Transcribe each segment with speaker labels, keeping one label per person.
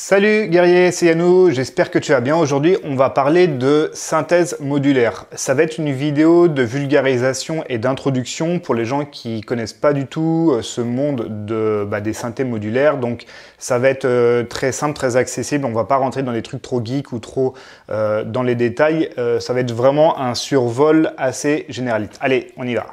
Speaker 1: Salut guerrier, c'est Yannou, j'espère que tu vas bien. Aujourd'hui, on va parler de synthèse modulaire. Ça va être une vidéo de vulgarisation et d'introduction pour les gens qui connaissent pas du tout euh, ce monde de, bah, des synthés modulaires. Donc, ça va être euh, très simple, très accessible. On va pas rentrer dans des trucs trop geeks ou trop euh, dans les détails. ça va être vraiment un survol assez généraliste. Allez, on y va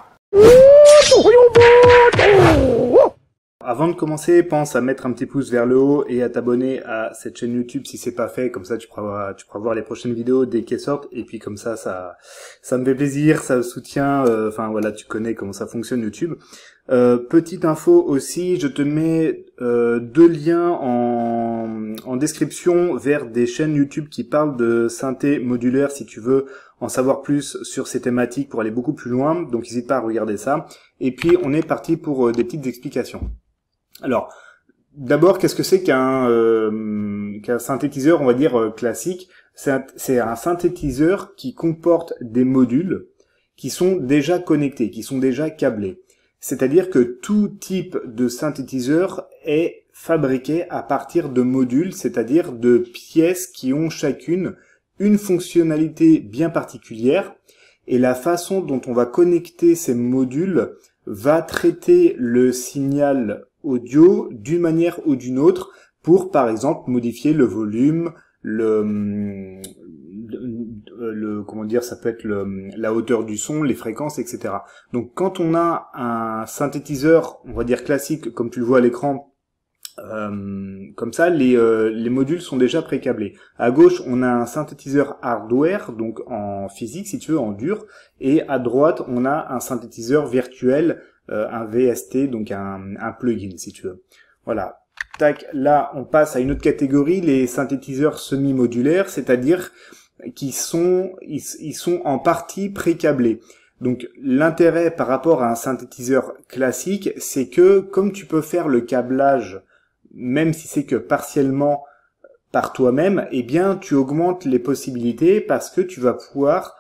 Speaker 1: avant de commencer, pense à mettre un petit pouce vers le haut et à t'abonner à cette chaîne YouTube si c'est pas fait. Comme ça, tu pourras, voir les prochaines vidéos dès qu'elles sortent. Et puis comme ça, ça, ça me fait plaisir, ça soutient. Euh, enfin voilà, tu connais comment ça fonctionne YouTube. Euh, petite info aussi, je te mets euh, deux liens en, en description vers des chaînes YouTube qui parlent de synthé modulaire si tu veux en savoir plus sur ces thématiques pour aller beaucoup plus loin. Donc n'hésite pas à regarder ça. Et puis on est parti pour des petites explications. Alors, d'abord, qu'est-ce que c'est qu'un euh, synthétiseur, on va dire, euh, classique C'est un synthétiseur qui comporte des modules qui sont déjà connectés, qui sont déjà câblés. C'est-à-dire que tout type de synthétiseur est fabriqué à partir de modules, c'est-à-dire de pièces qui ont chacune une fonctionnalité bien particulière, et la façon dont on va connecter ces modules va traiter le signal audio d'une manière ou d'une autre pour, par exemple, modifier le volume, le, hum, comment dire, ça peut être hum, la hauteur du son, les fréquences, etc. Donc, quand on a un synthétiseur, on va dire classique, comme tu le vois à l'écran, hum, comme ça, les, euh, les, modules sont déjà pré-câblés. À gauche, on a un synthétiseur hardware, donc en physique, si tu veux, en dur, et à droite, on a un synthétiseur virtuel euh, un VST, donc un, plugin si tu veux. Voilà, Tac, là, on passe à une autre catégorie, les synthétiseurs semi-modulaires, c'est-à-dire qui sont, ils, sont en partie pré-câblés. Donc l'intérêt par rapport à un synthétiseur classique, c'est que comme tu peux faire le câblage, même si c'est que partiellement par toi-même, eh bien tu augmentes les possibilités parce que tu vas pouvoir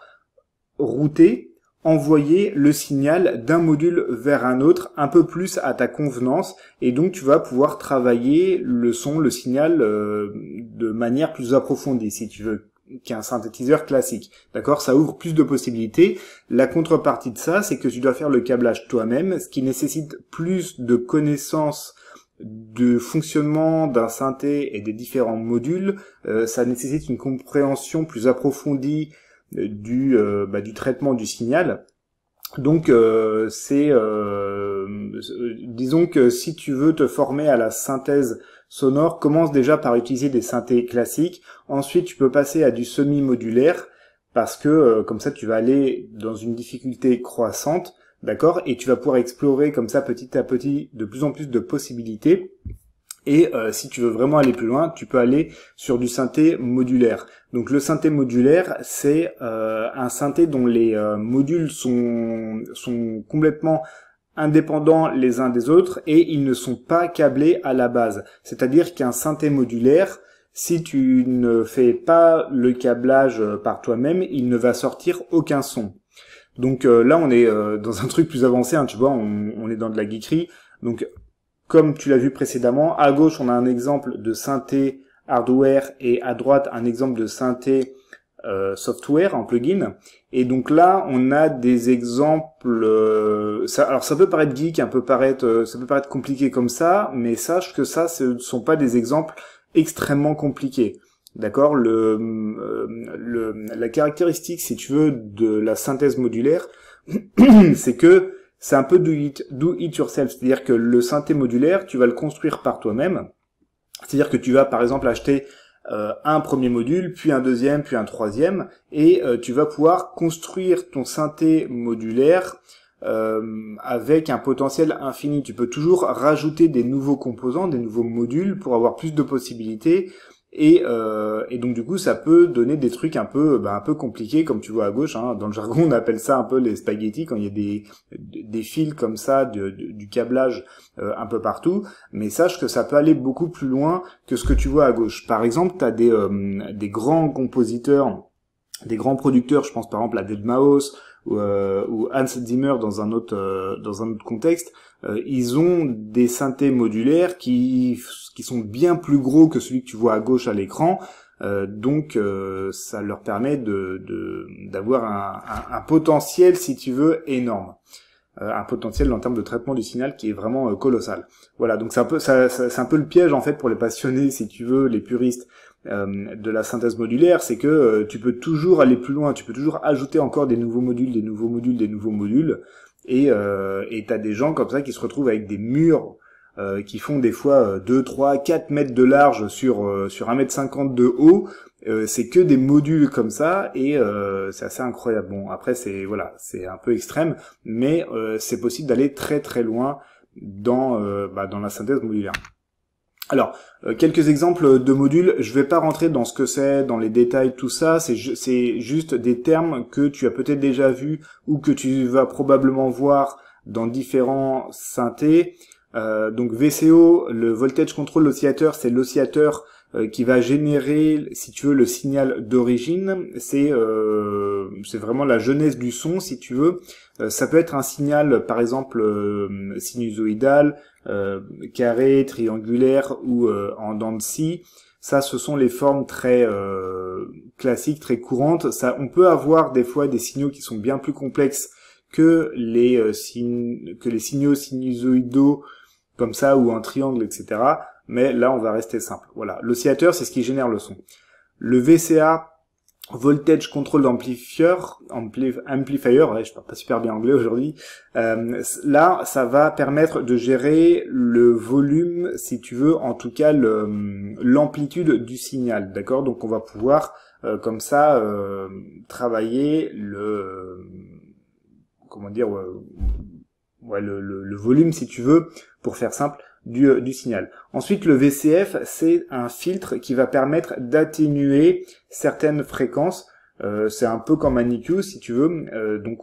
Speaker 1: router envoyer le signal d'un module vers un autre un peu plus à ta convenance et donc tu vas pouvoir travailler le son, le signal euh, de manière plus approfondie si tu veux qu'un synthétiseur classique. D'accord Ça ouvre plus de possibilités. La contrepartie de ça, c'est que tu dois faire le câblage toi-même, ce qui nécessite plus de connaissances de fonctionnement d'un synthé et des différents modules. Euh, ça nécessite une compréhension plus approfondie du, euh, bah, du traitement du signal. Donc euh, c'est, euh, disons que si tu veux te former à la synthèse sonore, commence déjà par utiliser des synthés classiques. Ensuite, tu peux passer à du semi-modulaire parce que comme ça tu vas aller dans une difficulté croissante, d'accord, et tu vas pouvoir explorer comme ça petit à petit de plus en plus de possibilités. Et euh, si tu veux vraiment aller plus loin, tu peux aller sur du synthé modulaire. Donc le synthé modulaire, c'est euh, un synthé dont les euh, modules sont, sont complètement indépendants les uns des autres et ils ne sont pas câblés à la base. C'est-à-dire qu'un synthé modulaire, si tu ne fais pas le câblage par toi-même, il ne va sortir aucun son. Donc là, on est dans un truc plus avancé, hein, tu vois, on, est dans de la geekerie. Donc comme tu l'as vu précédemment, à gauche, on a un exemple de synthé hardware et à droite, un exemple de synthé euh, software en plugin. Et donc là, on a des exemples. Euh, alors ça peut paraître geek, un peu paraître, euh, ça peut paraître compliqué comme ça, mais sache que ça, ce ne sont pas des exemples extrêmement compliqués. D'accord La caractéristique, si tu veux, de la synthèse modulaire, c'est que c'est un peu do it, yourself, c'est-à-dire que le synthé modulaire, tu vas le construire par toi-même. C'est-à-dire que tu vas par exemple acheter euh, un premier module, puis un deuxième, puis un troisième, et euh, tu vas pouvoir construire ton synthé modulaire euh, avec un potentiel infini. Tu peux toujours rajouter des nouveaux composants, des nouveaux modules pour avoir plus de possibilités, euh, et, donc du coup, ça peut donner des trucs un peu, bah, un peu compliqués, comme tu vois à gauche. Hein. Dans le jargon, on appelle ça un peu les spaghettis quand il y a des des fils comme ça, de, du câblage euh, un peu partout. Mais sache que ça peut aller beaucoup plus loin que ce que tu vois à gauche. Par exemple, t'as des euh, des grands compositeurs des grands producteurs, je pense par exemple à deadmau euh, ou, Hans Zimmer dans un autre euh, dans un autre contexte, euh, ils ont des synthés modulaires qui qui sont bien plus gros que celui que tu vois à gauche à l'écran. donc ça leur permet de d'avoir un, un, potentiel, si tu veux, énorme, un potentiel en termes de traitement du signal qui est vraiment colossal. Voilà, donc c'est un peu c'est un peu le piège en fait pour les passionnés, si tu veux, les puristes. Euh, de la synthèse modulaire, c'est que euh, tu peux toujours aller plus loin, tu peux toujours ajouter encore des nouveaux modules, des nouveaux modules, des nouveaux modules, et euh, t'as des gens comme ça qui se retrouvent avec des murs euh, qui font des fois 2, 3, 4 mètres de large sur sur 1 mètre 50 de haut. c'est que des modules comme ça et c'est assez incroyable. Bon après c'est voilà c'est un peu extrême mais c'est possible d'aller très très loin dans bah, dans la synthèse modulaire. Alors, euh, quelques exemples de modules. Je ne vais pas rentrer dans ce que c'est, dans les détails, tout ça. C'est juste des termes que tu as peut-être déjà vus ou que tu vas probablement voir dans différents synthés. Euh, donc VCO, le voltage control oscillateur, c'est l'oscillateur euh, qui va générer, si tu veux, le signal d'origine. C'est euh, vraiment la genèse du son, si tu veux. ça peut être un signal, par exemple, sinusoïdal, euh, carré, triangulaire ou euh, en dents de scie. Ça, ce sont les formes très euh, classiques, très courantes. Ça, on peut avoir des fois des signaux qui sont bien plus complexes que les, que les signaux sinusoïdaux comme ça ou en triangle, etc. Mais là, on va rester simple. Voilà, l'oscillateur, c'est ce qui génère le son. Le VCA, Voltage Control Amplifier, amplifier, je parle pas super bien anglais aujourd'hui. Euh, là, ça va permettre de gérer le volume, si tu veux, en tout cas l'amplitude du signal, d'accord Donc on va pouvoir euh, comme ça euh, travailler le comment dire le volume, si tu veux, pour faire simple, euh, du, signal. Ensuite, le VCF, c'est un filtre qui va permettre d'atténuer certaines fréquences. Euh, c'est un peu comme un si tu veux. Euh, donc,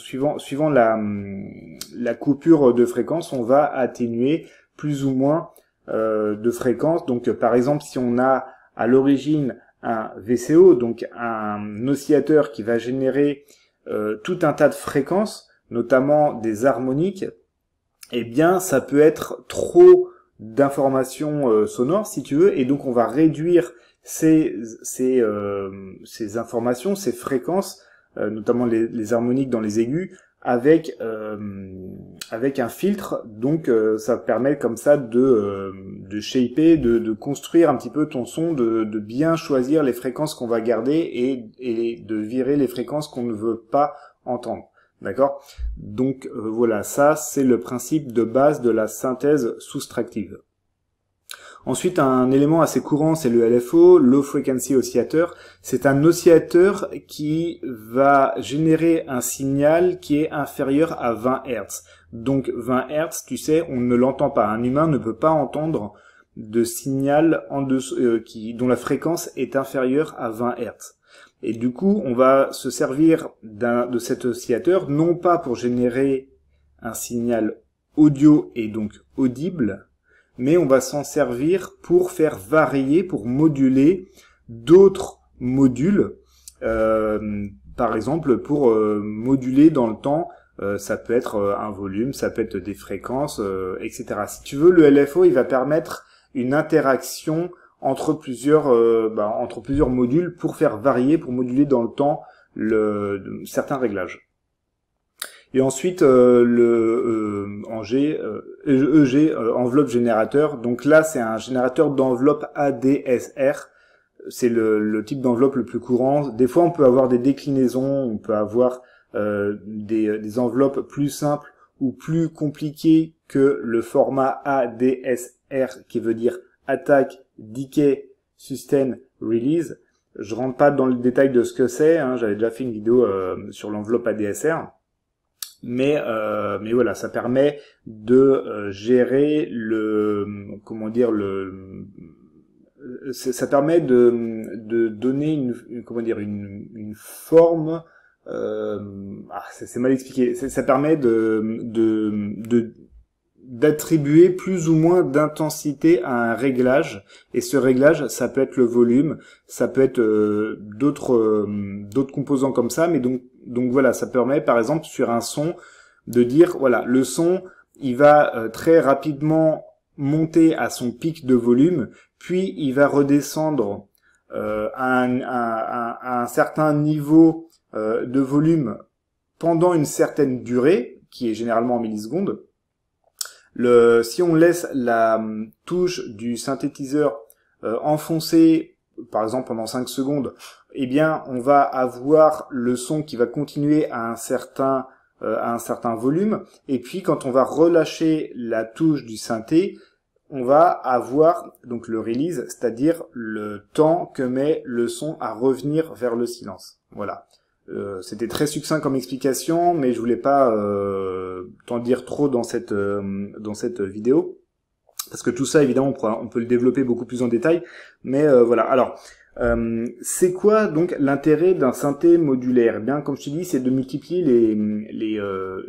Speaker 1: suivant, hum, la, coupure de fréquence, on va atténuer plus ou moins de fréquences. Donc par exemple, si on a à l'origine un VCO, donc un oscillateur qui va générer tout un tas de fréquences, notamment des harmoniques, eh bien, ça peut être trop d'informations euh, sonores, si tu veux, et donc on va réduire ces, euh, informations, ces fréquences, euh, notamment les, harmoniques dans les aigus, avec, un filtre. Donc ça permet comme ça de, shaper, de, construire un petit peu ton son, de, bien choisir les fréquences qu'on va garder et de virer les fréquences qu'on ne veut pas entendre. D'accord Donc euh, voilà, ça c'est le principe de base de la synthèse soustractive. Ensuite, un élément assez courant, c'est le LFO, Low Frequency Oscillator. C'est un oscillateur qui va générer un signal qui est inférieur à 20 Hz. Donc 20 Hz, tu sais, on ne l'entend pas. Un humain ne peut pas entendre de signal en dessous, euh, qui, dont la fréquence est inférieure à 20 Hz. Et du coup, on va se servir de cet oscillateur, non pas pour générer un signal audio et donc audible, mais on va s'en servir pour faire varier, pour moduler d'autres modules. Euh, par exemple, pour euh, moduler dans le temps, euh, ça peut être un volume, ça peut être des fréquences, etc. Si tu veux, le LFO, il va permettre une interaction entre plusieurs euh, ben, entre plusieurs modules pour faire varier, pour moduler dans le temps le, certains réglages. Et ensuite euh, le euh, en G, EG e enveloppe générateur. Donc là c'est un générateur d'enveloppe ADSR. C'est le, le, type d'enveloppe le plus courant. Des fois on peut avoir des déclinaisons, on peut avoir des, des enveloppes plus simples ou plus compliquées que le format ADSR qui veut dire attaque decay, sustain, release. Je rentre pas dans le détail de ce que c'est. Hein, j'avais déjà fait une vidéo euh, sur l'enveloppe ADSR. Mais, euh, mais voilà, ça permet de euh, gérer le... Comment dire le ça permet de, de donner une, comment dire une, forme ah, c'est mal expliqué ça permet de, de d'attribuer plus ou moins d'intensité à un réglage et ce réglage ça peut être le volume ça peut être euh, d'autres euh, d'autres composants comme ça mais donc donc voilà ça permet par exemple sur un son de dire voilà le son il va euh, très rapidement monter à son pic de volume puis il va redescendre à un, à, un, certain niveau de volume pendant une certaine durée qui est généralement en millisecondes si on laisse la hum, touche du synthétiseur euh, enfoncée, par exemple pendant 5 secondes, eh bien on va avoir le son qui va continuer à un certain euh, à un certain volume. Et puis quand on va relâcher la touche du synthé, on va avoir donc le release, c'est-à-dire le temps que met le son à revenir vers le silence. Voilà. Euh, c'était très succinct comme explication, mais je voulais pas euh, t'en dire trop dans cette euh, dans cette vidéo parce que tout ça évidemment on, on peut le développer beaucoup plus en détail. Mais euh, voilà. Alors c'est quoi donc l'intérêt d'un synthé modulaire eh Bien comme je te dis, c'est de multiplier les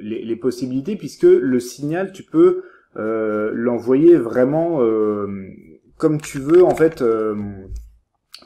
Speaker 1: les, les possibilités puisque le signal tu peux l'envoyer vraiment comme tu veux en fait.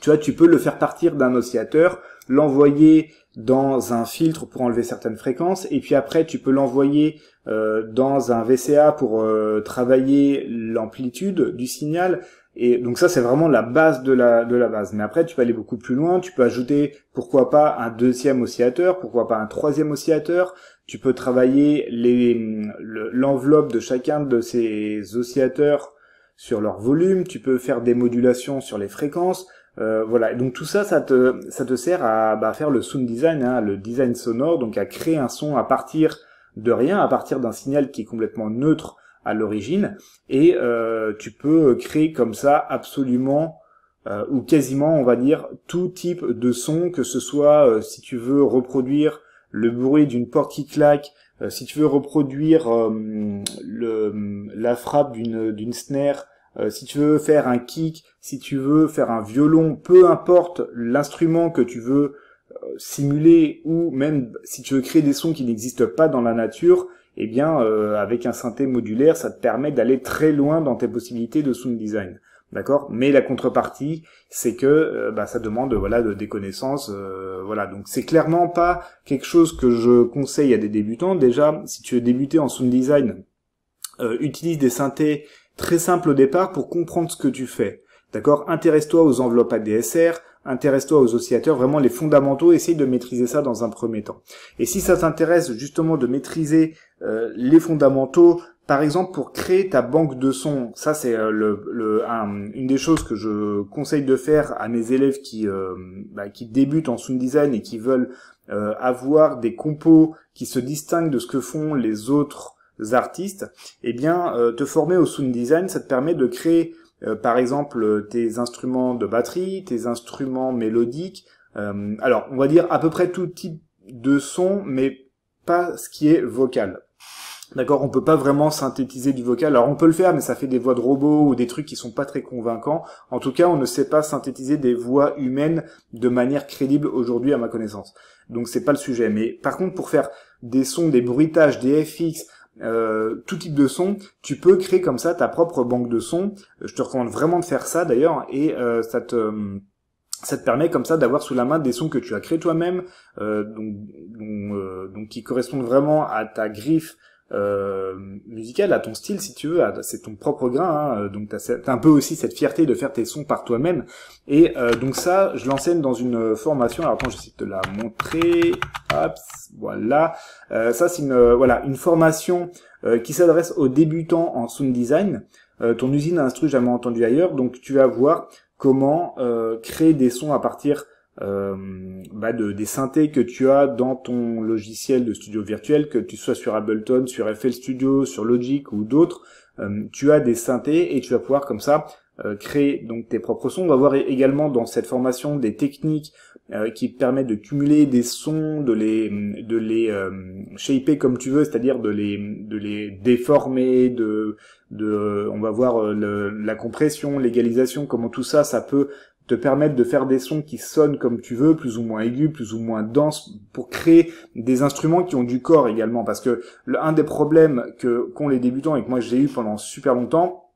Speaker 1: tu vois, tu peux le faire partir d'un oscillateur, l'envoyer dans un filtre pour enlever certaines fréquences, et puis après tu peux l'envoyer euh, dans un VCA pour euh, travailler l'amplitude du signal. Et donc ça c'est vraiment la base de la, de la base. Mais après tu peux aller beaucoup plus loin, tu peux ajouter pourquoi pas un deuxième oscillateur, pourquoi pas un troisième oscillateur, tu peux travailler l'enveloppe de chacun de ces oscillateurs sur leur volume, tu peux faire des modulations sur les fréquences, euh, voilà, donc tout ça, ça te, sert à bah, faire le sound design, hein, le design sonore, donc à créer un son à partir de rien, à partir d'un signal qui est complètement neutre à l'origine, et euh, tu peux créer comme ça absolument euh, ou quasiment, on va dire, tout type de son, que ce soit si tu veux reproduire le bruit d'une porte qui claque, si tu veux reproduire la frappe d'une snare, si tu veux faire un kick, si tu veux faire un violon, peu importe l'instrument que tu veux euh, simuler ou même si tu veux créer des sons qui n'existent pas dans la nature, eh bien euh, avec un synthé modulaire, ça te permet d'aller très loin dans tes possibilités de sound design. D'accord Mais la contrepartie, c'est que euh, bah, ça demande voilà de, des connaissances voilà. Donc c'est clairement pas quelque chose que je conseille à des débutants. Déjà, si tu veux débuter en sound design, utilise des synthés très simples au départ pour comprendre ce que tu fais. D'accord Intéresse-toi aux enveloppes ADSR, intéresse-toi aux oscillateurs, vraiment les fondamentaux, essaye de maîtriser ça dans un premier temps. Et si ça t'intéresse justement de maîtriser euh, les fondamentaux, par exemple pour créer ta banque de sons, ça c'est euh, le, une des choses que je conseille de faire à mes élèves qui, euh, bah, qui débutent en sound design et qui veulent avoir des compos qui se distinguent de ce que font les autres artistes, eh bien te former au sound design, ça te permet de créer euh, par exemple, euh, tes instruments de batterie, tes instruments mélodiques. Euh, alors, on va dire à peu près tout type de son, mais pas ce qui est vocal. D'accord, on peut pas vraiment synthétiser du vocal. Alors on peut le faire, mais ça fait des voix de robots ou des trucs qui sont pas très convaincants. En tout cas, on ne sait pas synthétiser des voix humaines de manière crédible aujourd'hui, à ma connaissance. Donc c'est pas le sujet. Mais par contre, pour faire des sons, des bruitages, des FX, euh, tout type de son, tu peux créer comme ça ta propre banque de sons. Euh, je te recommande vraiment de faire ça d'ailleurs, et euh, ça te ça te permet comme ça d'avoir sous la main des sons que tu as créés toi-même, donc, qui correspondent vraiment à ta griffe, euh, musical à ton style, si tu veux, c'est ton propre grain. Hein, euh, donc t'as un peu aussi cette fierté de faire tes sons par toi-même. Et euh, donc ça, je l'enseigne dans une formation. Alors attends, essayer de te la montrer. voilà. ça c'est une voilà une formation qui s'adresse aux débutants en sound design. ton usine un jamais entendu ailleurs. Donc tu vas voir comment créer des sons à partir euh, bah, de, des synthés que tu as dans ton logiciel de studio virtuel, que tu sois sur Ableton, sur FL Studio, sur Logic ou d'autres, euh, tu as des synthés et tu vas pouvoir comme ça euh, créer donc tes propres sons. On va voir également dans cette formation des techniques qui permettent de cumuler des sons, de les de les shaper comme tu veux, c'est-à-dire de les de les déformer, de on va voir euh, la compression, l'égalisation, comment tout ça, ça peut te permettre de faire des sons qui sonnent comme tu veux, plus ou moins aigus, plus ou moins denses, pour créer des instruments qui ont du corps également. Parce que un des problèmes que qu'ont les débutants et que moi j'ai eu pendant super longtemps,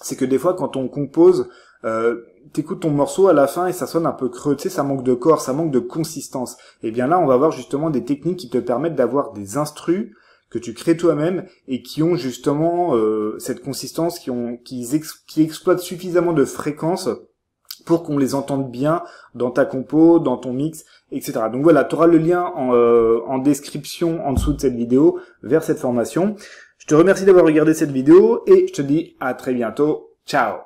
Speaker 1: c'est que des fois quand on compose, euh, t'écoutes ton morceau à la fin et ça sonne un peu creux, tu sais, ça manque de corps, ça manque de consistance. Et eh bien là, on va voir justement des techniques qui te permettent d'avoir des instrus que tu crées toi-même et qui ont justement euh, cette consistance, qui ont, qui, exploitent suffisamment de fréquences pour qu'on les entende bien dans ta compo, dans ton mix, etc. Donc voilà, tu auras le lien en, euh, en, description en dessous de cette vidéo vers cette formation. Je te remercie d'avoir regardé cette vidéo et je te dis à très bientôt. Ciao